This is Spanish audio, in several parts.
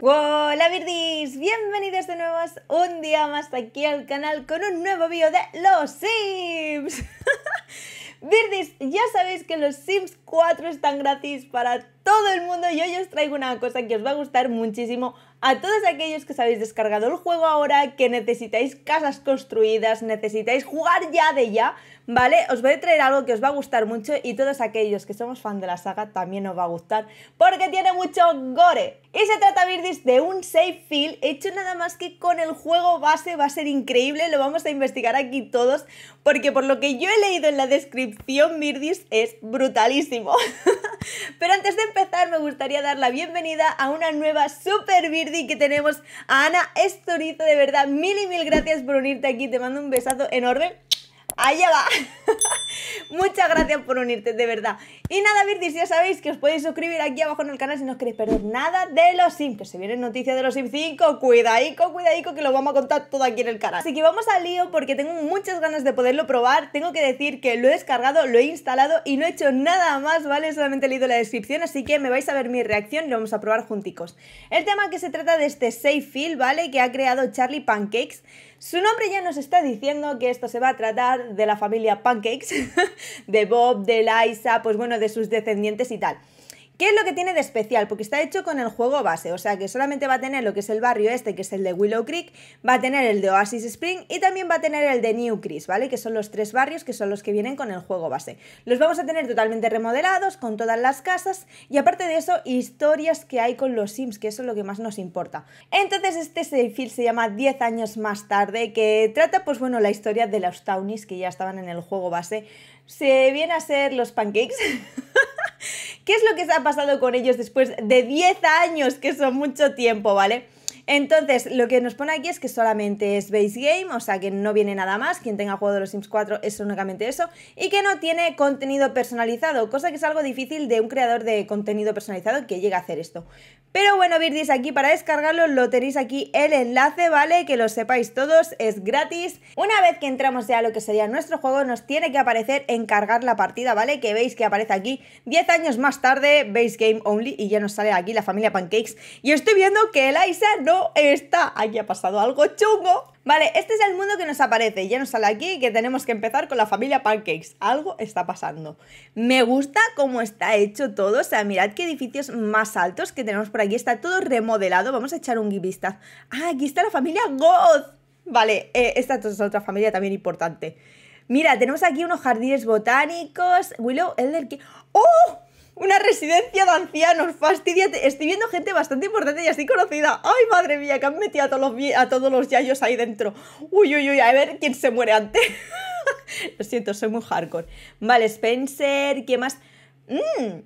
Hola Virdis! bienvenidos de nuevo un día más aquí al canal con un nuevo vídeo de Los Sims. Virdis, ya sabéis que los Sims 4 están gratis para todo el mundo y hoy os traigo una cosa que os va a gustar muchísimo a todos aquellos que os habéis descargado el juego ahora, que necesitáis casas construidas, necesitáis jugar ya de ya, ¿vale? Os voy a traer algo que os va a gustar mucho y todos aquellos que somos fan de la saga también os va a gustar porque tiene mucho gore. Y se trata, Virdis, de un safe feel hecho nada más que con el juego base, va a ser increíble, lo vamos a investigar aquí todos porque por lo que yo he leído en la descripción, Mirdis es brutalísimo. Pero antes de empezar me gustaría dar la bienvenida a una nueva Super Virdis que tenemos a Ana Estorizo, de verdad, mil y mil gracias por unirte aquí, te mando un besazo enorme. Allá va. Muchas gracias por unirte, de verdad. Y nada, Virtis, ya sabéis que os podéis suscribir aquí abajo en el canal si no os queréis perder nada de los Sims, que se vienen noticias de los Sims 5. Cuidadico, cuidadico, que lo vamos a contar todo aquí en el canal. Así que vamos al lío porque tengo muchas ganas de poderlo probar. Tengo que decir que lo he descargado, lo he instalado y no he hecho nada más, ¿vale? Solamente he leído la descripción, así que me vais a ver mi reacción y lo vamos a probar junticos. El tema que se trata de este Safe Feel, ¿vale? Que ha creado Charlie Pancakes. Su nombre ya nos está diciendo que esto se va a tratar de la familia Pancakes, de Bob, de Liza, pues bueno, de sus descendientes y tal. ¿Qué es lo que tiene de especial? Porque está hecho con el juego base, o sea que solamente va a tener lo que es el barrio este, que es el de Willow Creek, va a tener el de Oasis Spring y también va a tener el de New ¿vale? Que son los tres barrios que son los que vienen con el juego base. Los vamos a tener totalmente remodelados, con todas las casas y aparte de eso, historias que hay con los Sims, que eso es lo que más nos importa. Entonces este film se llama 10 años más tarde, que trata pues bueno la historia de los Townies que ya estaban en el juego base. Se viene a ser los pancakes. ¿Qué es lo que se ha pasado con ellos después de 10 años, que son mucho tiempo, ¿vale? Entonces, lo que nos pone aquí es que solamente es base game, o sea que no viene nada más. Quien tenga juego de los Sims 4 es únicamente eso. Y que no tiene contenido personalizado, cosa que es algo difícil de un creador de contenido personalizado que llegue a hacer esto. Pero bueno, Birdis, aquí para descargarlo lo tenéis aquí el enlace, ¿vale? Que lo sepáis todos, es gratis. Una vez que entramos ya a lo que sería nuestro juego, nos tiene que aparecer encargar la partida, ¿vale? Que veis que aparece aquí 10 años más tarde, base game only, y ya nos sale aquí la familia Pancakes. Y estoy viendo que el Isa no está, aquí ha pasado algo chungo. Vale, este es el mundo que nos aparece, ya nos sale aquí que tenemos que empezar con la familia Pancakes, algo está pasando. Me gusta cómo está hecho todo, o sea, mirad qué edificios más altos que tenemos por aquí, está todo remodelado, vamos a echar un vistazo. Ah, aquí está la familia Goth, vale, eh, esta es otra familia también importante. Mira, tenemos aquí unos jardines botánicos, Willow, Elder, que ¡Oh! una residencia de ancianos, fastidiate. Estoy viendo gente bastante importante y así conocida. Ay, madre mía, que han metido a todos los, a yayos ahí dentro. Uy, uy, uy, a ver quién se muere antes. Lo siento, soy muy hardcore. Vale, Spencer, ¿qué más? Mmm,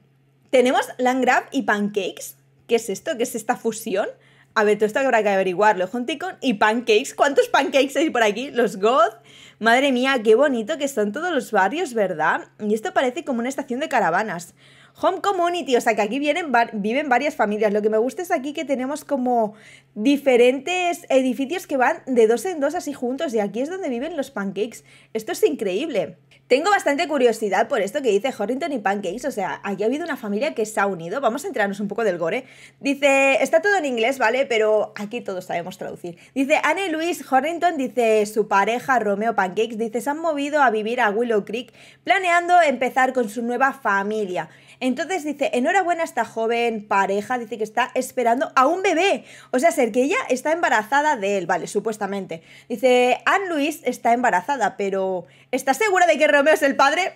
tenemos Landgrab y Pancakes. ¿Qué es esto? ¿Qué es esta fusión? A ver, todo esto habrá que averiguarlo. Hunticon y pancakes. ¿Cuántos pancakes hay por aquí? Los God Madre mía, qué bonito que son todos los barrios, ¿verdad? Y esto parece como una estación de caravanas. Home community, o sea que aquí vienen, viven varias familias. Lo que me gusta es aquí que tenemos como diferentes edificios que van de dos en dos así juntos y aquí es donde viven los pancakes. Esto es increíble. Tengo bastante curiosidad por esto que dice Horrington y Pancakes, o sea, aquí ha habido una familia que se ha unido. Vamos a enterarnos un poco del gore. Dice, está todo en inglés, ¿vale? Pero aquí todos sabemos traducir. Dice, Anne Louise Horrington dice, su pareja Romeo Pancakes dice, se han movido a vivir a Willow Creek planeando empezar con su nueva familia. Entonces dice, enhorabuena a esta joven pareja, dice que está esperando a un bebé. O sea, ser que ella está embarazada de él, vale, supuestamente. Dice, Anne Luis está embarazada, pero ¿estás segura de que Romeo es el padre?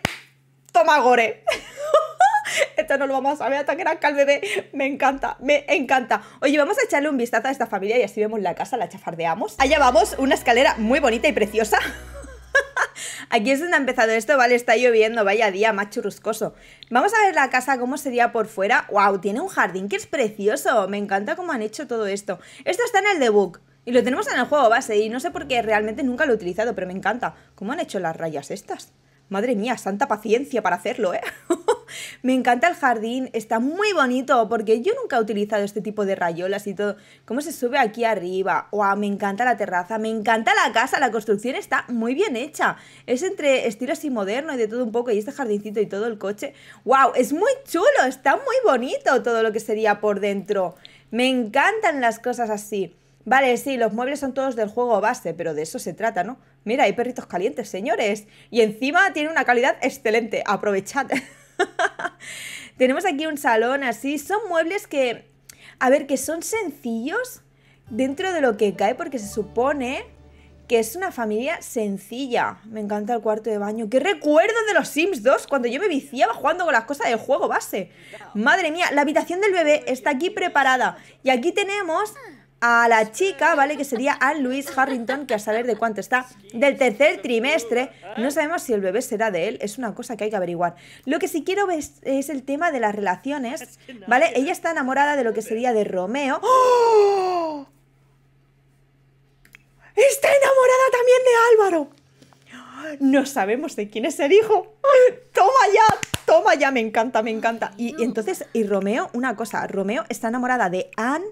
Toma gore. Esto no lo vamos a ver, hasta que nazca el bebé. Me encanta, me encanta. Oye, vamos a echarle un vistazo a esta familia y así vemos la casa, la chafardeamos. Allá vamos, una escalera muy bonita y preciosa. Aquí es donde ha empezado esto, vale, está lloviendo, vaya día macho ruscoso Vamos a ver la casa, cómo sería por fuera. ¡Wow! Tiene un jardín que es precioso. Me encanta cómo han hecho todo esto. Esto está en el debug. Y lo tenemos en el juego base y no sé por qué realmente nunca lo he utilizado, pero me encanta. ¿Cómo han hecho las rayas estas? Madre mía, santa paciencia para hacerlo, ¿eh? Me encanta el jardín, está muy bonito porque yo nunca he utilizado este tipo de rayolas y todo. ¿Cómo se sube aquí arriba? ¡Wow! Me encanta la terraza, me encanta la casa, la construcción está muy bien hecha. Es entre estilo así moderno y de todo un poco y este jardincito y todo el coche. ¡Wow! Es muy chulo, está muy bonito todo lo que sería por dentro. Me encantan las cosas así. Vale, sí, los muebles son todos del juego base, pero de eso se trata, ¿no? Mira, hay perritos calientes, señores. Y encima tiene una calidad excelente. Aprovechad. Tenemos aquí un salón así. Son muebles que, a ver, que son sencillos dentro de lo que cae porque se supone que es una familia sencilla. Me encanta el cuarto de baño. ¡Qué recuerdo de los Sims 2! Cuando yo me viciaba jugando con las cosas del juego base. Madre mía, la habitación del bebé está aquí preparada. Y aquí tenemos a la chica, ¿vale? Que sería Anne Louise Harrington, que a saber de cuánto está, del tercer trimestre. No sabemos si el bebé será de él, es una cosa que hay que averiguar. Lo que sí quiero ver es, el tema de las relaciones, ¿vale? Ella está enamorada de lo que sería de Romeo. ¡Oh! ¡Está enamorada también de Álvaro! No sabemos de quién es el hijo. ¡Toma ya! Toma ya, me encanta, me encanta. Y, y entonces, y Romeo, una cosa, Romeo está enamorada de Anne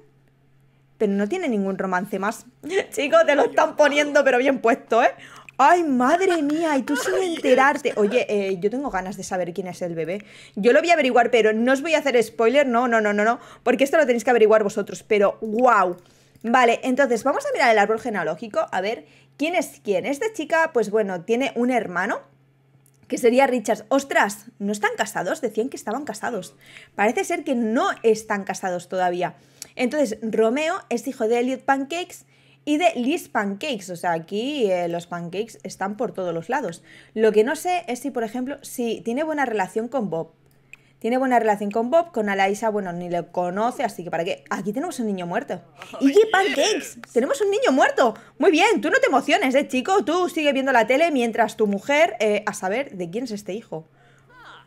pero no tiene ningún romance más. Chicos, te lo están poniendo, pero bien puesto, ¿eh? ¡Ay, madre mía! Y tú sin enterarte. Oye, eh, yo tengo ganas de saber quién es el bebé. Yo lo voy a averiguar, pero no os voy a hacer spoiler. No, no, no, no, no. Porque esto lo tenéis que averiguar vosotros. Pero, wow. Vale, entonces vamos a mirar el árbol genealógico. A ver, ¿quién es quién? Esta chica, pues bueno, tiene un hermano. Que sería Richard. Ostras, ¿no están casados? Decían que estaban casados. Parece ser que no están casados todavía. Entonces, Romeo es hijo de Elliot Pancakes y de Liz Pancakes. O sea, aquí eh, los pancakes están por todos los lados. Lo que no sé es si, por ejemplo, si tiene buena relación con Bob. Tiene buena relación con Bob, con Alaisa, bueno, ni le conoce, así que para qué. Aquí tenemos un niño muerto. ¡Y Pancakes! ¡Tenemos un niño muerto! Muy bien, tú no te emociones, ¿eh, chico? Tú sigue viendo la tele mientras tu mujer, eh, a saber de quién es este hijo. Ah.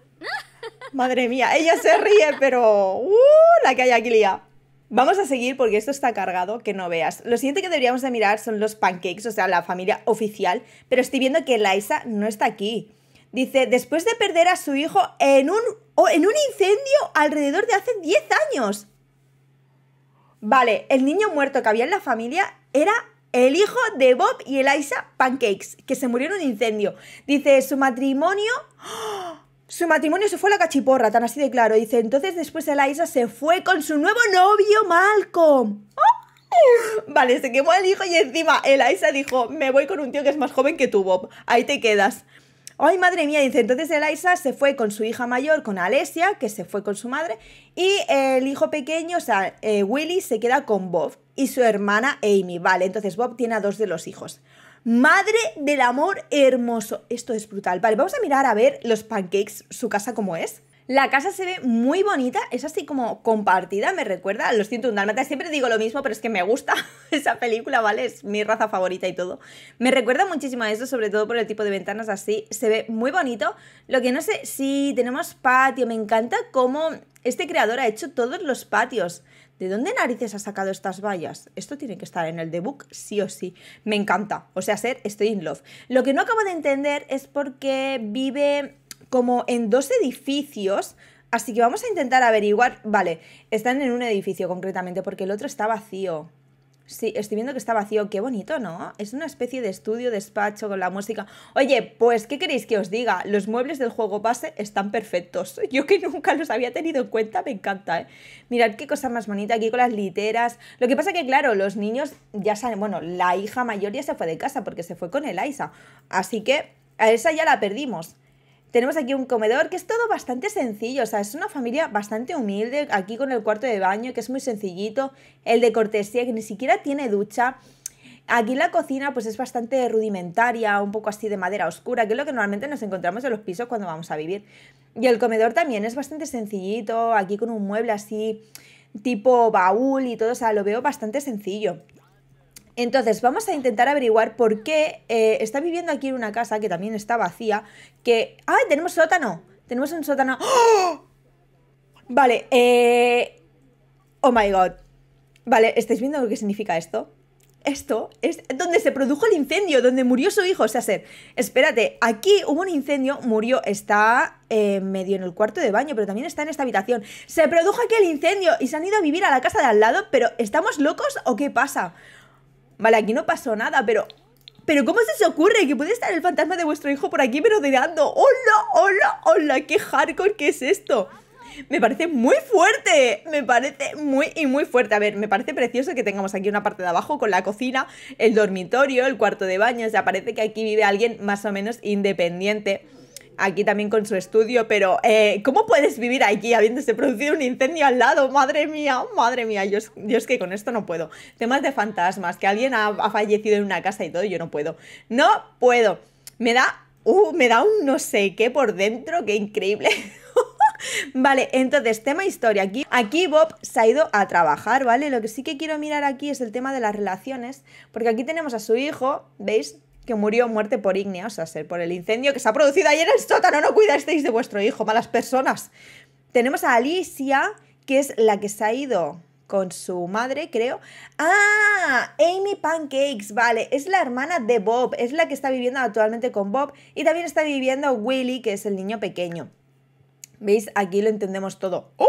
Madre mía, ella se ríe, pero... ¡Uh! La que hay aquí lía. Vamos a seguir porque esto está cargado, que no veas. Lo siguiente que deberíamos de mirar son los pancakes, o sea, la familia oficial, pero estoy viendo que Eliza no está aquí. Dice, después de perder a su hijo en un, en un incendio alrededor de hace 10 años. Vale, el niño muerto que había en la familia era el hijo de Bob y Eliza Pancakes, que se murió en un incendio. Dice, su matrimonio... ¡oh!, su matrimonio se fue a la cachiporra, tan así de claro. Dice, entonces después de se fue con su nuevo novio, Malcolm. Vale, se quemó el hijo y encima Eliza dijo, me voy con un tío que es más joven que tú, Bob. Ahí te quedas. Ay, madre mía, dice, entonces Eliza se fue con su hija mayor, con Alesia, que se fue con su madre, y el hijo pequeño, o sea, eh, Willy, se queda con Bob y su hermana Amy. Vale, entonces Bob tiene a dos de los hijos. Madre del amor hermoso. Esto es brutal. Vale, vamos a mirar a ver los pancakes, su casa como es. La casa se ve muy bonita, es así como compartida, me recuerda lo siento un dálmata, Siempre digo lo mismo, pero es que me gusta esa película, ¿vale? Es mi raza favorita y todo. Me recuerda muchísimo a eso, sobre todo por el tipo de ventanas así. Se ve muy bonito. Lo que no sé, si tenemos patio, me encanta cómo este creador ha hecho todos los patios. ¿de dónde narices ha sacado estas vallas? Esto tiene que estar en el debug sí o sí. Me encanta. O sea, ser estoy in love. Lo que no acabo de entender es porque vive como en dos edificios. Así que vamos a intentar averiguar. Vale, están en un edificio concretamente porque el otro está vacío. Sí, estoy viendo que está vacío. Qué bonito, ¿no? Es una especie de estudio, despacho con la música. Oye, pues, ¿qué queréis que os diga? Los muebles del juego base están perfectos. Yo que nunca los había tenido en cuenta, me encanta, ¿eh? Mirad qué cosa más bonita aquí con las literas. Lo que pasa que, claro, los niños ya saben... Bueno, la hija mayor ya se fue de casa porque se fue con el Así que a esa ya la perdimos. Tenemos aquí un comedor que es todo bastante sencillo, o sea, es una familia bastante humilde, aquí con el cuarto de baño que es muy sencillito, el de cortesía que ni siquiera tiene ducha. Aquí la cocina pues es bastante rudimentaria, un poco así de madera oscura, que es lo que normalmente nos encontramos en los pisos cuando vamos a vivir. Y el comedor también es bastante sencillito, aquí con un mueble así tipo baúl y todo, o sea, lo veo bastante sencillo. Entonces, vamos a intentar averiguar por qué eh, está viviendo aquí en una casa que también está vacía, que... ¡Ah! tenemos sótano! Tenemos un sótano... ¡Oh! Vale, eh... Oh my god. Vale, ¿estáis viendo lo que significa esto? Esto es donde se produjo el incendio, donde murió su hijo. O sea, ser, espérate, aquí hubo un incendio, murió, está eh, medio en el cuarto de baño, pero también está en esta habitación. Se produjo aquí el incendio y se han ido a vivir a la casa de al lado, pero ¿estamos locos o qué pasa? Vale, aquí no pasó nada, pero... ¿Pero cómo se os ocurre que puede estar el fantasma de vuestro hijo por aquí merodeando? ¡Hola, hola, hola! ¡Qué hardcore que es esto! Me parece muy fuerte, me parece muy y muy fuerte. A ver, me parece precioso que tengamos aquí una parte de abajo con la cocina, el dormitorio, el cuarto de baño. O sea, parece que aquí vive alguien más o menos independiente aquí también con su estudio, pero eh, ¿cómo puedes vivir aquí habiéndose producido un incendio al lado? Madre mía, madre mía, yo, es que con esto no puedo. Temas de fantasmas, que alguien ha, fallecido en una casa y todo, yo no puedo. No puedo. Me da, uh, me da un no sé qué por dentro, qué increíble. Vale, entonces, tema historia. Aquí, aquí Bob se ha ido a trabajar, ¿vale? Lo que sí que quiero mirar aquí es el tema de las relaciones, porque aquí tenemos a su hijo, ¿veis? que murió muerte por ignia, o sea, ser por el incendio que se ha producido ayer en el sótano. No cuidasteis de vuestro hijo, malas personas. Tenemos a Alicia, que es la que se ha ido con su madre, creo. Ah, Amy Pancakes, vale, es la hermana de Bob, es la que está viviendo actualmente con Bob y también está viviendo Willy, que es el niño pequeño. ¿Veis? Aquí lo entendemos todo. ¡Oh!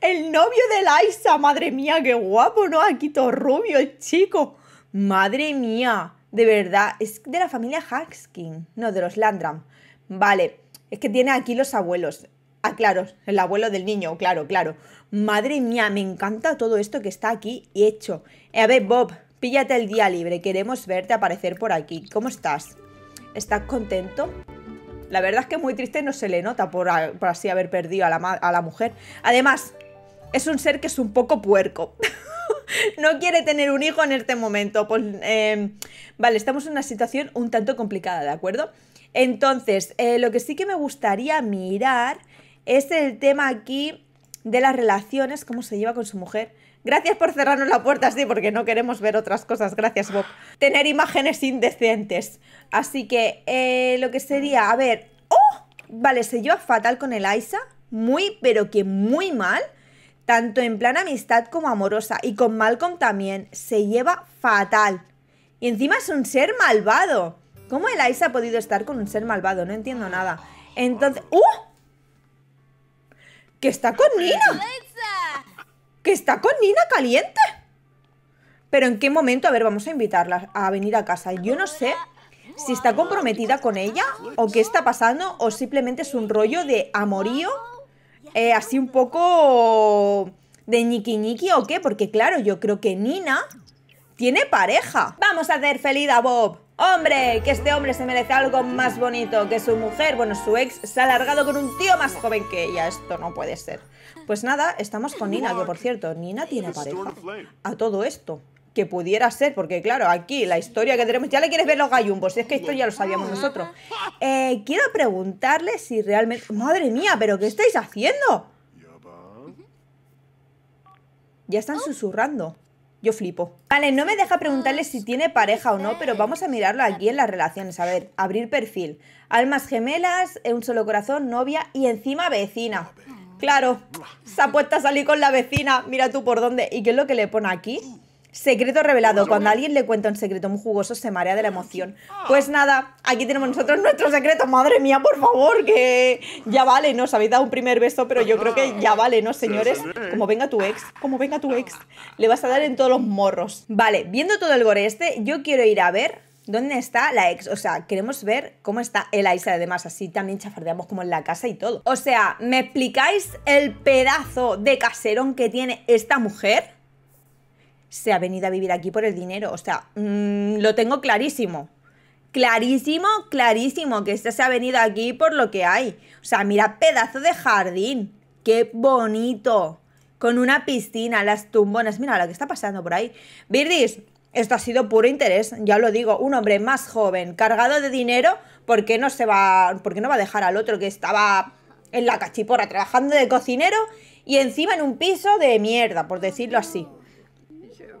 El novio de Liza, madre mía, qué guapo, ¿no? Aquí todo rubio, el chico. Madre mía. De verdad, es de la familia Haxkin, no, de los Landram. Vale, es que tiene aquí los abuelos. Ah, claro, el abuelo del niño, claro, claro. Madre mía, me encanta todo esto que está aquí Y hecho. Eh, a ver, Bob, píllate el día libre, queremos verte aparecer por aquí. ¿Cómo estás? ¿Estás contento? La verdad es que muy triste no se le nota por, así haber perdido a la, a la mujer. Además, es un ser que es un poco puerco. no quiere tener un hijo en este momento. Pues, em, vale, estamos en una situación un tanto complicada, ¿de acuerdo? Entonces, eh, lo que sí que me gustaría mirar es el tema aquí de las relaciones, cómo se lleva con su mujer. Gracias por cerrarnos la puerta así, porque no queremos ver otras cosas. Gracias, Bob. Tener imágenes indecentes. Así que eh, lo que sería, a ver. ¡Oh! Vale, se lleva fatal con el Aisa, Muy, pero que muy mal tanto en plan amistad como amorosa, y con Malcolm también, se lleva fatal. Y encima es un ser malvado. ¿Cómo Eliza ha podido estar con un ser malvado? No entiendo nada. Entonces... ¡Uh! ¡Que está con Nina! ¡Que está con Nina caliente! Pero en qué momento, a ver, vamos a invitarla a venir a casa. Yo no sé si está comprometida con ella o qué está pasando o simplemente es un rollo de amorío eh, así un poco de niki ñiqui o qué, porque claro, yo creo que Nina tiene pareja. Vamos a hacer feliz a Bob. Hombre, que este hombre se merece algo más bonito que su mujer. Bueno, su ex se ha alargado con un tío más joven que ella. Esto no puede ser. Pues nada, estamos con Nina, que por cierto, Nina tiene pareja. A todo esto que pudiera ser, porque claro, aquí la historia que tenemos, ya le quieres ver los gallumbos, es que esto ya lo sabíamos nosotros. Eh, quiero preguntarle si realmente... Madre mía, pero ¿qué estáis haciendo? Ya están oh. susurrando. Yo flipo. Vale, no me deja preguntarle si tiene pareja o no, pero vamos a mirarlo aquí en las relaciones. A ver, abrir perfil. Almas gemelas, eh, un solo corazón, novia y encima vecina. Claro, se ha puesto a salir con la vecina. Mira tú por dónde. ¿Y qué es lo que le pone aquí? Secreto revelado. Cuando alguien le cuenta un secreto muy jugoso, se marea de la emoción. Ah. Pues nada, aquí tenemos nosotros nuestro secreto. Madre mía, por favor, que ya vale, ¿no? Os habéis dado un primer beso, pero yo creo que ya vale, ¿no, señores? Como venga tu ex, como venga tu ex, le vas a dar en todos los morros. Vale, viendo todo el gore este, yo quiero ir a ver ¿Dónde está la ex? O sea, queremos ver cómo está el además, así también chafardeamos como en la casa y todo. O sea, ¿me explicáis el pedazo de caserón que tiene esta mujer? se ha venido a vivir aquí por el dinero. O sea, mm, lo tengo clarísimo. Clarísimo, clarísimo que este se ha venido aquí por lo que hay. O sea, mira, pedazo de jardín. Qué bonito. Con una piscina, las tumbonas. Mira lo que está pasando por ahí. Birdis, esto ha sido puro interés, ya lo digo, un hombre más joven, cargado de dinero, ¿por qué no se va, por qué no va a dejar al otro que estaba en la cachiporra trabajando de cocinero y encima en un piso de mierda, por decirlo así?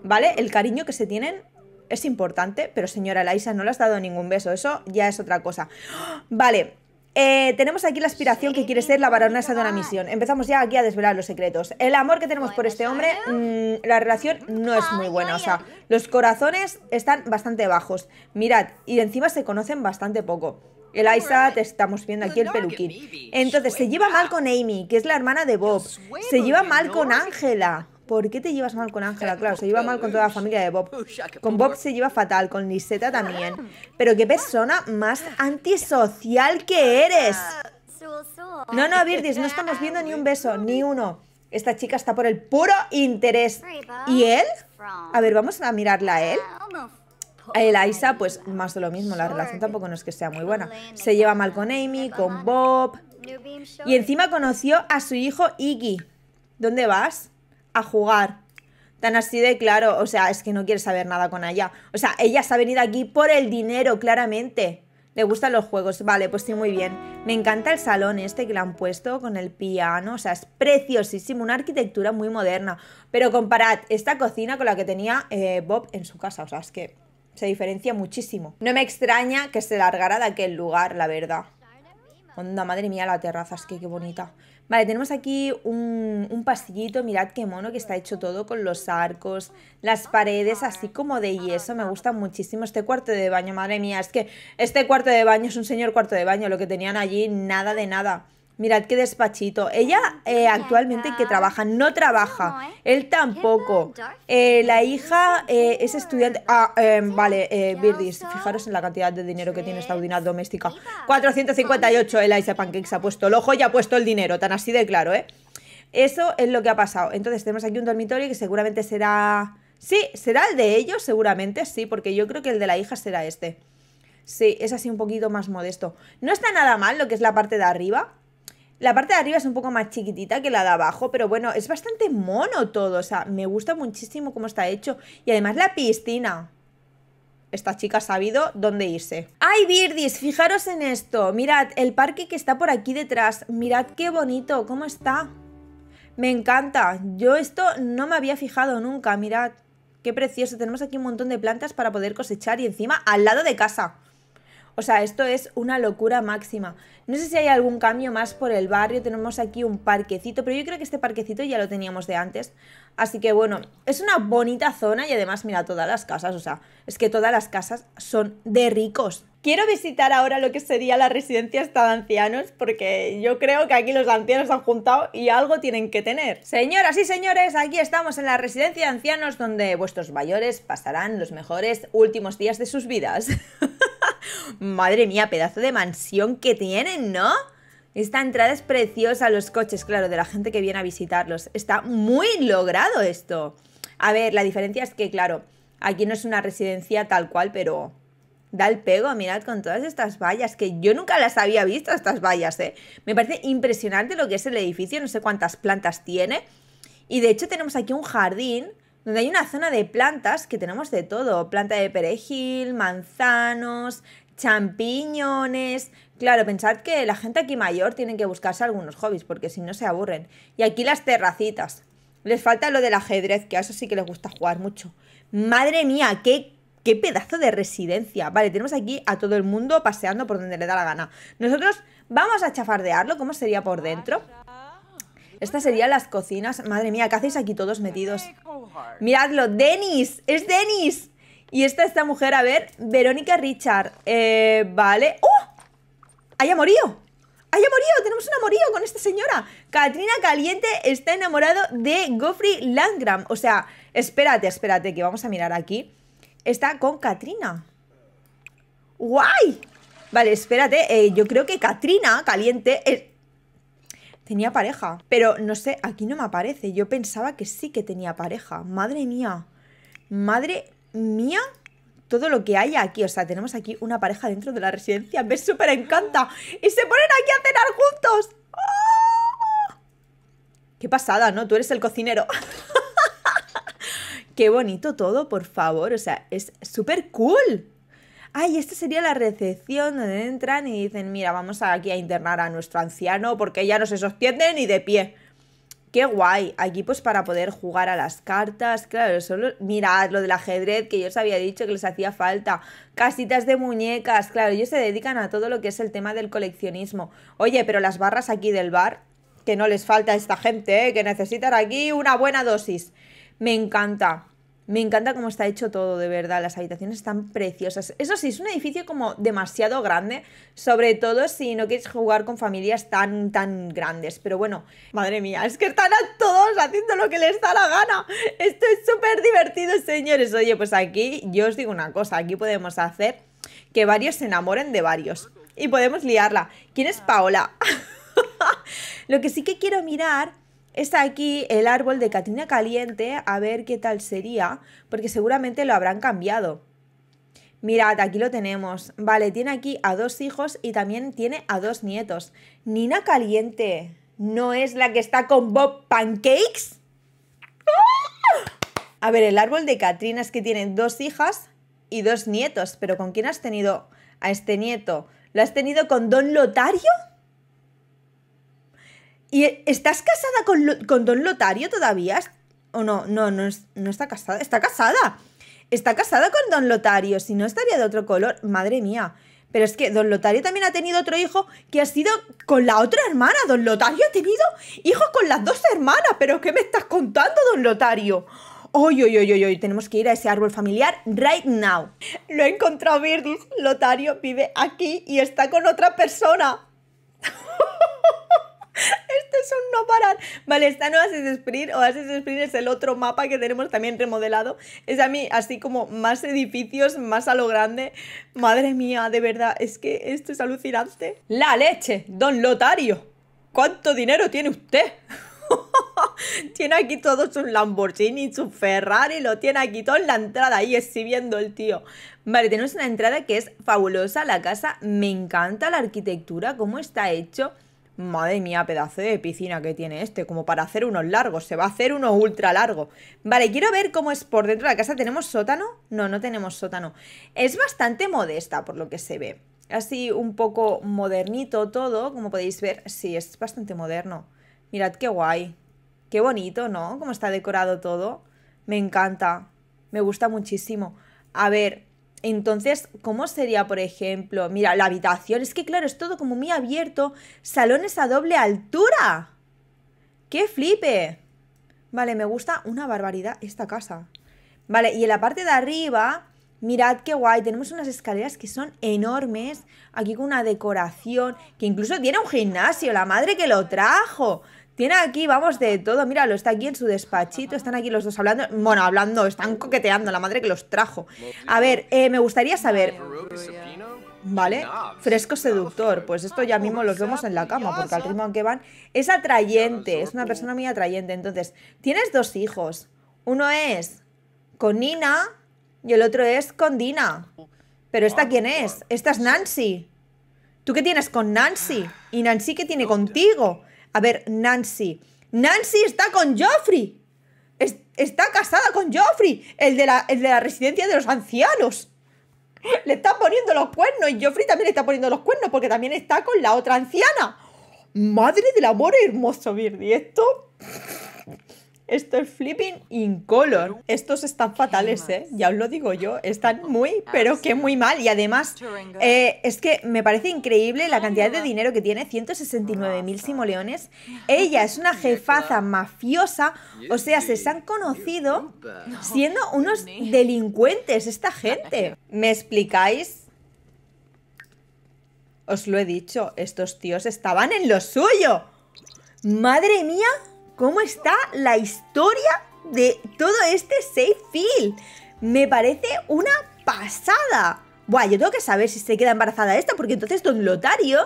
¿Vale? El cariño que se tienen es importante, pero señora Laisa, no le has dado ningún beso. Eso ya es otra cosa. Vale. Eh, tenemos aquí la aspiración que quiere ser la baronesa de una misión. Empezamos ya aquí a desvelar los secretos. El amor que tenemos por este hombre, mm, la relación mm, no es muy buena. O sea, los corazones están bastante bajos. Mirad, y encima se conocen bastante poco. El te estamos viendo aquí el peluquín. Entonces, se lleva mal con Amy, que es la hermana de Bob. Se lleva mal con Ángela. ¿por qué te llevas mal con Ángela? Claro, se lleva mal con toda la familia de Bob. Con Bob se lleva fatal, con Liseta también. Pero qué persona más antisocial que eres. No, no, Virgis, no estamos viendo ni un beso, ni uno. Esta chica está por el puro interés. ¿Y él? A ver, vamos a mirarla a él. El Aisa, pues más de lo mismo, la relación tampoco no es que sea muy buena. Se lleva mal con Amy, con Bob. Y encima conoció a su hijo Iggy. ¿Dónde vas? a jugar. Tan así de claro, o sea, es que no quiere saber nada con ella O sea, ella se ha venido aquí por el dinero, claramente. Le gustan los juegos, vale, pues sí, muy bien. Me encanta el salón este que le han puesto con el piano, o sea, es preciosísimo, una arquitectura muy moderna. Pero comparad esta cocina con la que tenía eh, Bob en su casa, o sea, es que se diferencia muchísimo. No me extraña que se largara de aquel lugar, la verdad. Onda, madre mía, la terraza, es que qué bonita. Vale, tenemos aquí un, un mirad qué mono que está hecho todo con los arcos, las paredes así como de yeso, me gusta muchísimo este cuarto de baño, madre mía, es que este cuarto de baño es un señor cuarto de baño, lo que tenían allí, nada de nada. Mirad qué despachito. Ella eh, actualmente que trabaja, no trabaja. Eh? Él tampoco. Eh, la hija es estudiante. Ah, em, vale, Birdis, fijaros en la cantidad de dinero que tiene esta unidad doméstica. 458 el Isa Pancakes ha puesto el ojo y ha puesto el dinero, tan así de claro, ¿eh? Eso es lo que ha pasado. Entonces tenemos aquí un dormitorio que seguramente será... Sí, será el de ellos, seguramente, sí, porque yo creo que el de la hija será este. Sí, es así un poquito más modesto. No está nada mal lo que es la parte de arriba, la parte de arriba es un poco más chiquitita que la de abajo, pero bueno, es bastante mono todo. O sea, me gusta muchísimo cómo está hecho. Y además la piscina esta chica ha sabido dónde irse. ¡Ay, Birdis! Fijaros en esto. Mirad, el parque que está por aquí detrás. Mirad qué bonito, cómo está. Me encanta. Yo esto no me había fijado nunca, mirad. Qué precioso. Tenemos aquí un montón de plantas para poder cosechar y encima al lado de casa. O sea, esto es una locura máxima. No sé si hay algún cambio más por el barrio, tenemos aquí un parquecito, pero yo creo que este parquecito ya lo teníamos de antes. Así que bueno, es una bonita zona y además mira todas las casas, o sea, es que todas las casas son de ricos. Quiero visitar ahora lo que sería la residencia de ancianos porque yo creo que aquí los ancianos han juntado y algo tienen que tener. Señoras y señores, aquí estamos en la residencia de ancianos donde vuestros mayores pasarán los mejores últimos días de sus vidas. Madre mía, pedazo de mansión que tienen, ¿no? Esta entrada es preciosa, los coches, claro, de la gente que viene a visitarlos. Está muy logrado esto. A ver, la diferencia es que, claro, aquí no es una residencia tal cual, pero da el pego, mirad, con todas estas vallas, que yo nunca las había visto, estas vallas, ¿eh? Me parece impresionante lo que es el edificio, no sé cuántas plantas tiene. Y de hecho tenemos aquí un jardín donde hay una zona de plantas que tenemos de todo, planta de perejil, manzanos, champiñones. Claro, pensad que la gente aquí mayor tiene que buscarse algunos hobbies porque si no se aburren. Y aquí las terracitas. Les falta lo del ajedrez, que a eso sí que les gusta jugar mucho. Madre mía, qué, qué pedazo de residencia. Vale, tenemos aquí a todo el mundo paseando por donde le da la gana. Nosotros vamos a chafardearlo, ¿cómo sería por dentro? Estas serían las cocinas. Madre mía, ¿qué hacéis aquí todos metidos? Miradlo, Denis, es Denis. Y esta, esta mujer, a ver, Verónica Richard. Eh, vale. ¡Oh! ¡Haya morido! ¡Haya morido! ¡Tenemos un amorío con esta señora! Katrina Caliente está enamorado de Goffrey Langram. O sea, espérate, espérate, que vamos a mirar aquí. Está con Katrina. ¡Guay! Vale, espérate. Eh, yo creo que Katrina Caliente eh, tenía pareja. Pero no sé, aquí no me aparece. Yo pensaba que sí que tenía pareja. Madre mía. Madre mía todo lo que hay aquí. O sea, tenemos aquí una pareja dentro de la residencia. Me súper encanta. Y se ponen aquí a cenar juntos. ¡Ah! Qué pasada, ¿no? Tú eres el cocinero. Qué bonito todo, por favor. O sea, es súper cool. Ay, esta sería la recepción donde entran y dicen, mira, vamos aquí a internar a nuestro anciano porque ya no se sostiene ni de pie. Qué guay. Aquí pues para poder jugar a las cartas. Claro, solo... Mirad lo del ajedrez que yo os había dicho que les hacía falta. Casitas de muñecas. Claro, ellos se dedican a todo lo que es el tema del coleccionismo. Oye, pero las barras aquí del bar, que no les falta a esta gente, ¿eh? que necesitan aquí una buena dosis. Me encanta. Me encanta cómo está hecho todo, de verdad. Las habitaciones están preciosas. Eso sí, es un edificio como demasiado grande, sobre todo si no quieres jugar con familias tan, tan grandes. Pero bueno, madre mía, es que están a todos haciendo lo que les da la gana. Esto es súper divertido, señores. Oye, pues aquí yo os digo una cosa, aquí podemos hacer que varios se enamoren de varios. Y podemos liarla. ¿Quién es Paola? lo que sí que quiero mirar Está aquí el árbol de Catrina Caliente, a ver qué tal sería, porque seguramente lo habrán cambiado. Mirad, aquí lo tenemos. Vale, tiene aquí a dos hijos y también tiene a dos nietos. Nina Caliente, ¿no es la que está con Bob Pancakes? ¡Ah! A ver, el árbol de Catrina es que tiene dos hijas y dos nietos, pero ¿con quién has tenido a este nieto? ¿Lo has tenido con Don Lotario? ¿Y estás casada con, Don Lotario todavía? ¿O no? No, no, no está casada. Está casada. Está casada con Don Lotario. Si no, estaría de otro color. Madre mía. Pero es que Don Lotario también ha tenido otro hijo que ha sido con la otra hermana. Don Lotario ha tenido hijos con las dos hermanas. ¿Pero qué me estás contando, Don Lotario? oy oy oy oy! Tenemos que ir a ese árbol familiar right now. Lo he encontrado, Virdis. Lotario vive aquí y está con otra persona. Este es un no parar. Vale, está en Oasis Spring. Oasis Spring es el otro mapa que tenemos también remodelado. Es a mí así como más edificios, más a lo grande. Madre mía, de verdad, es que esto es alucinante. ¡La leche! ¡Don Lotario! ¿Cuánto dinero tiene usted? tiene aquí todos sus Lamborghini, su Ferrari, lo tiene aquí todo en la entrada, ahí exhibiendo el tío. Vale, tenemos una entrada que es fabulosa, la casa me encanta, la arquitectura, cómo está hecho. Madre mía, pedazo de piscina que tiene este, como para hacer unos largos, se va a hacer uno ultra largo. Vale, quiero ver cómo es por dentro de la casa. ¿Tenemos sótano? No, no tenemos sótano. Es bastante modesta por lo que se ve. Así un poco modernito todo, como podéis ver. Sí, es bastante moderno. Mirad qué guay. Qué bonito, ¿no? Cómo está decorado todo. Me encanta. Me gusta muchísimo. A ver, entonces, ¿cómo sería, por ejemplo? Mira, la habitación. Es que, claro, es todo como muy abierto. Salones a doble altura. ¡Qué flipe! Vale, me gusta una barbaridad esta casa. Vale, y en la parte de arriba, mirad qué guay. Tenemos unas escaleras que son enormes. Aquí con una decoración que incluso tiene un gimnasio. La madre que lo trajo. Viene aquí, vamos, de todo. Míralo, está aquí en su despachito. Están aquí los dos hablando. Bueno, hablando, están coqueteando. La madre que los trajo. A ver, eh, me gustaría saber... ¿Vale? Fresco seductor. Pues esto ya mismo los vemos en la cama, porque al ritmo en que van. Es atrayente, es una persona muy atrayente. Entonces, tienes dos hijos. Uno es con Nina y el otro es con Dina. Pero ¿esta quién es? Esta es Nancy. ¿Tú qué tienes con Nancy? ¿Y Nancy qué tiene contigo? A ver, Nancy. Nancy está con Joffrey. está casada con Joffrey, el de, la, residencia de los ancianos. Le están poniendo los cuernos y Joffrey también le está poniendo los cuernos porque también está con la otra anciana. Madre del amor hermoso, Birdi. Esto... Esto es flipping incolor. Estos están fatales, ¿eh? Ya os lo digo yo. Están muy, ah, pero que muy mal. Y además, eh, es que me parece increíble la cantidad de dinero que tiene, 169.000 simoleones. Ella es una jefaza mafiosa, o sea, se han conocido siendo unos delincuentes esta gente. ¿Me explicáis? Os lo he dicho, estos tíos estaban en lo suyo. Madre mía, cómo está la historia de todo este safe feel. Me parece una pasada. Buah, yo tengo que saber si se queda embarazada esta, porque entonces, don Lotario,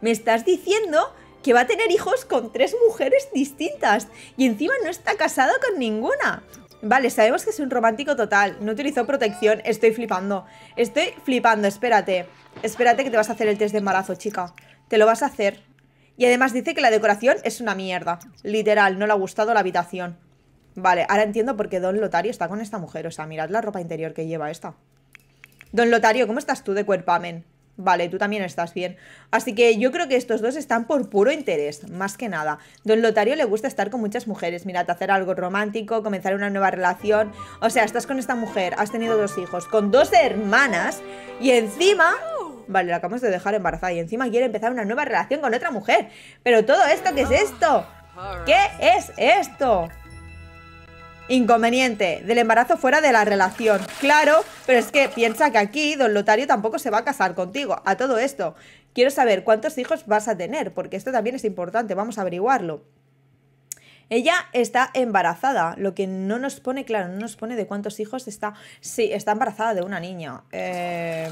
me estás diciendo que va a tener hijos con tres mujeres distintas y encima no está casado con ninguna. Vale, sabemos que es un romántico total, no utilizó protección, estoy flipando, estoy flipando, espérate, espérate que te vas a hacer el test de embarazo, chica, te lo vas a hacer, y además dice que la decoración es una mierda. Literal, no le ha gustado la habitación. Vale, ahora entiendo por qué Don Lotario está con esta mujer. O sea, mirad la ropa interior que lleva esta. Don Lotario, ¿cómo estás tú de cuerpamen? Vale, tú también estás bien. Así que yo creo que estos dos están por puro interés, más que nada. Don Lotario le gusta estar con muchas mujeres. Mirad, hacer algo romántico, comenzar una nueva relación. O sea, estás con esta mujer, has tenido dos hijos, con dos hermanas y encima Vale, la acabamos de dejar embarazada y encima quiere empezar una nueva relación con otra mujer. Pero todo esto, ¿qué es esto? ¿Qué es esto? Inconveniente del embarazo fuera de la relación. Claro, pero es que piensa que aquí don Lotario tampoco se va a casar contigo. A todo esto, quiero saber cuántos hijos vas a tener, porque esto también es importante, vamos a averiguarlo. Ella está embarazada, lo que no nos pone claro, no nos pone de cuántos hijos está. Sí, está embarazada de una niña. Eh,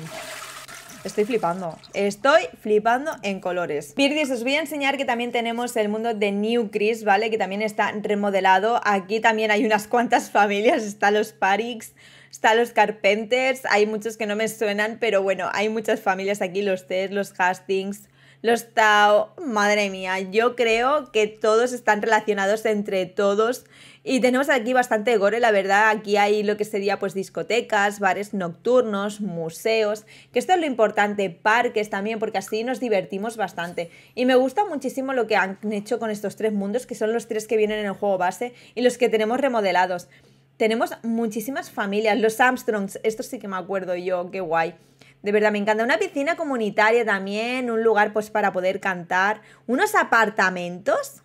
Estoy flipando. Estoy flipando en colores. Birdis, os voy a enseñar que también tenemos el mundo de New Chris, ¿vale? Que también está remodelado. Aquí también hay unas cuantas familias. Está los Parix, está los Carpenters. Hay muchos que no me suenan, pero bueno, hay muchas familias aquí. Los Tess, los Hastings, los Tao. Madre mía, yo creo que todos están relacionados entre todos y tenemos aquí bastante gore, la verdad. Aquí hay lo que sería pues discotecas, bares nocturnos, museos, que esto es lo importante, parques también, porque así nos divertimos bastante. Y me gusta muchísimo lo que han hecho con estos tres mundos, que son los tres que vienen en el juego base y los que tenemos remodelados. Tenemos muchísimas familias, los Armstrongs, esto sí que me acuerdo yo, qué guay. De verdad, me encanta. Una piscina comunitaria también, un lugar pues para poder cantar, unos apartamentos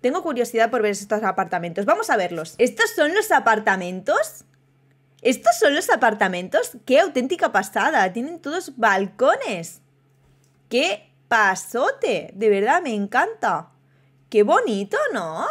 tengo curiosidad por ver estos apartamentos. Vamos a verlos. ¿Estos son los apartamentos? ¿Estos son los apartamentos? ¡Qué auténtica pasada! Tienen todos balcones. ¡Qué pasote! De verdad, me encanta. ¡Qué bonito, ¿no?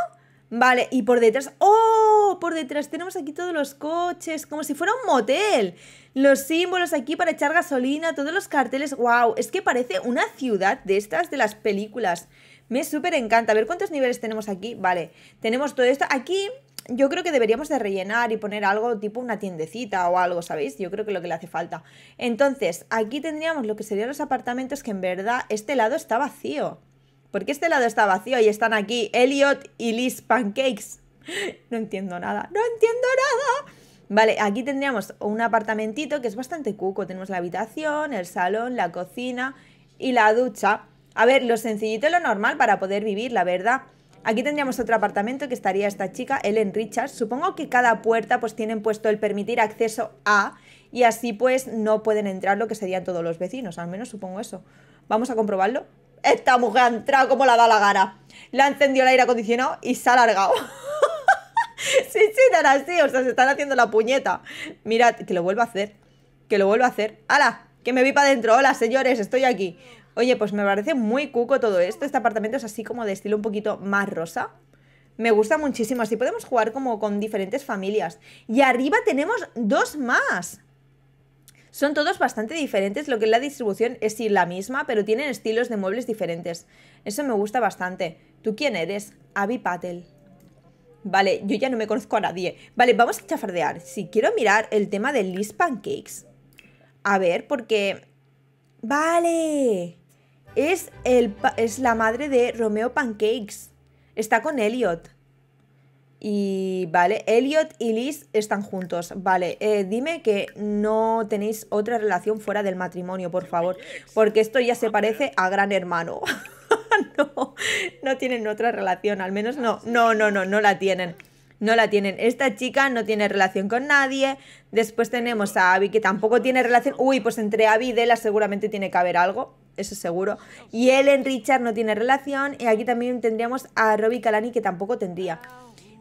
Vale, y por detrás... ¡Oh! Por detrás tenemos aquí todos los coches, como si fuera un motel. Los símbolos aquí para echar gasolina, todos los carteles. ¡Wow! Es que parece una ciudad de estas de las películas. Me súper encanta. A ver cuántos niveles tenemos aquí. Vale, tenemos todo esto. Aquí yo creo que deberíamos de rellenar y poner algo tipo una tiendecita o algo, ¿sabéis? Yo creo que lo que le hace falta. Entonces, aquí tendríamos lo que serían los apartamentos que en verdad este lado está vacío. Porque este lado está vacío y están aquí Elliot y Liz Pancakes. No entiendo nada, no entiendo nada. Vale, aquí tendríamos un apartamentito que es bastante cuco. Tenemos la habitación, el salón, la cocina y la ducha. A ver, lo sencillito y lo normal para poder vivir, la verdad. Aquí tendríamos otro apartamento que estaría esta chica, Ellen Richards. Supongo que cada puerta pues tienen puesto el permitir acceso a y así pues no pueden entrar lo que serían todos los vecinos, al menos supongo eso. Vamos a comprobarlo. Esta mujer ha entrado como la da la gana. Le ha encendido el aire acondicionado y se ha alargado. sí, sí, así, o sea, se están haciendo la puñeta. Mirad, que lo vuelvo a hacer, que lo vuelvo a hacer. ¡Hala! Que me vi para adentro. Hola, señores, estoy aquí. Oye, pues me parece muy cuco todo esto. Este apartamento es así como de estilo un poquito más rosa. Me gusta muchísimo. Así podemos jugar como con diferentes familias. Y arriba tenemos dos más. Son todos bastante diferentes, lo que es la distribución es sí la misma, pero tienen estilos de muebles diferentes. Eso me gusta bastante. ¿Tú quién eres? Abby Patel. Vale, yo ya no me conozco a nadie. Vale, vamos a chafardear. Si quiero mirar el tema de Liz Pancakes. A ver, porque... ¡Vale! es, el, es la madre de Romeo Pancakes. Está con Elliot. Y vale, Elliot y Liz están juntos. Vale, eh, dime que no tenéis otra relación fuera del matrimonio, por favor. Porque esto ya se parece a gran hermano. no, no tienen otra relación, al menos no. No, no, no, no la tienen. No la tienen. Esta chica no tiene relación con nadie. Después tenemos a Abby, que tampoco tiene relación. Uy, pues entre Abby y Della seguramente tiene que haber algo eso seguro. Y él en Richard no tiene relación. Y aquí también tendríamos a Robbie Calani, que tampoco tendría.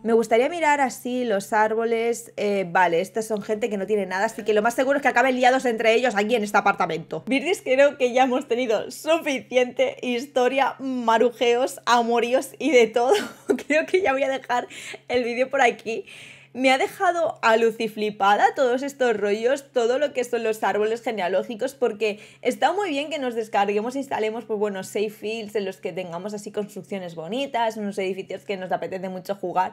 Me gustaría mirar así los árboles. Eh, vale, estas son gente que no tiene nada, así que lo más seguro es que acaben liados entre ellos aquí en este apartamento. Virgis, creo que ya hemos tenido suficiente historia, marujeos, amoríos y de todo. creo que ya voy a dejar el vídeo por aquí me ha dejado aluciflipada todos estos rollos, todo lo que son los árboles genealógicos, porque está muy bien que nos descarguemos, e instalemos, pues bueno, safe fields en los que tengamos así construcciones bonitas, unos edificios que nos apetece mucho jugar,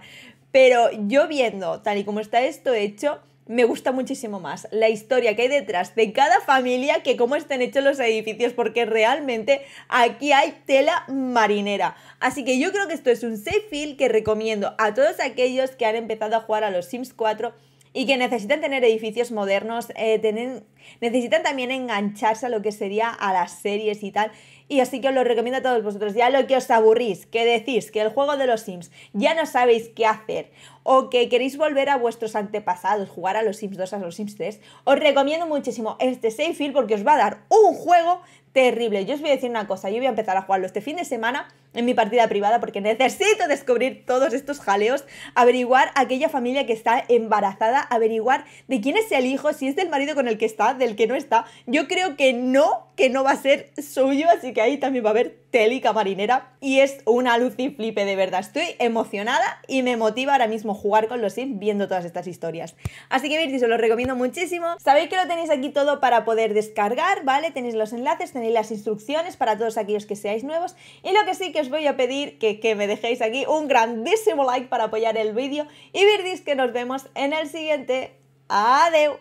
pero yo viendo tal y como está esto hecho, me gusta muchísimo más la historia que hay detrás de cada familia que cómo están hechos los edificios, porque realmente aquí hay tela marinera. Así que yo creo que esto es un safe feel que recomiendo a todos aquellos que han empezado a jugar a los Sims 4 y que necesitan tener edificios modernos, eh, necesitan también engancharse a lo que sería a las series y tal. Y así que os lo recomiendo a todos vosotros. Ya lo que os aburrís, que decís que el juego de los Sims ya no sabéis qué hacer o que queréis volver a vuestros antepasados, jugar a los Sims 2, a los Sims 3, os recomiendo muchísimo este Safefield porque os va a dar un juego terrible. Yo os voy a decir una cosa, yo voy a empezar a jugarlo este fin de semana en mi partida privada porque necesito descubrir todos estos jaleos, averiguar aquella familia que está embarazada, averiguar de quién es el hijo, si es del marido con el que está, del que no está. Yo creo que no, que no va a ser suyo, así que ahí también va a haber telica marinera y es una flipe, de verdad. Estoy emocionada y me motiva ahora mismo jugar con los Sims viendo todas estas historias. Así que viridis os lo recomiendo muchísimo. Sabéis que lo tenéis aquí todo para poder descargar, ¿vale? Tenéis los enlaces, tenéis las instrucciones para todos aquellos que seáis nuevos. Y lo que sí que os voy a pedir que, que me dejéis aquí un grandísimo like para apoyar el vídeo. Y Virdis, que nos vemos en el siguiente. ¡Adeu!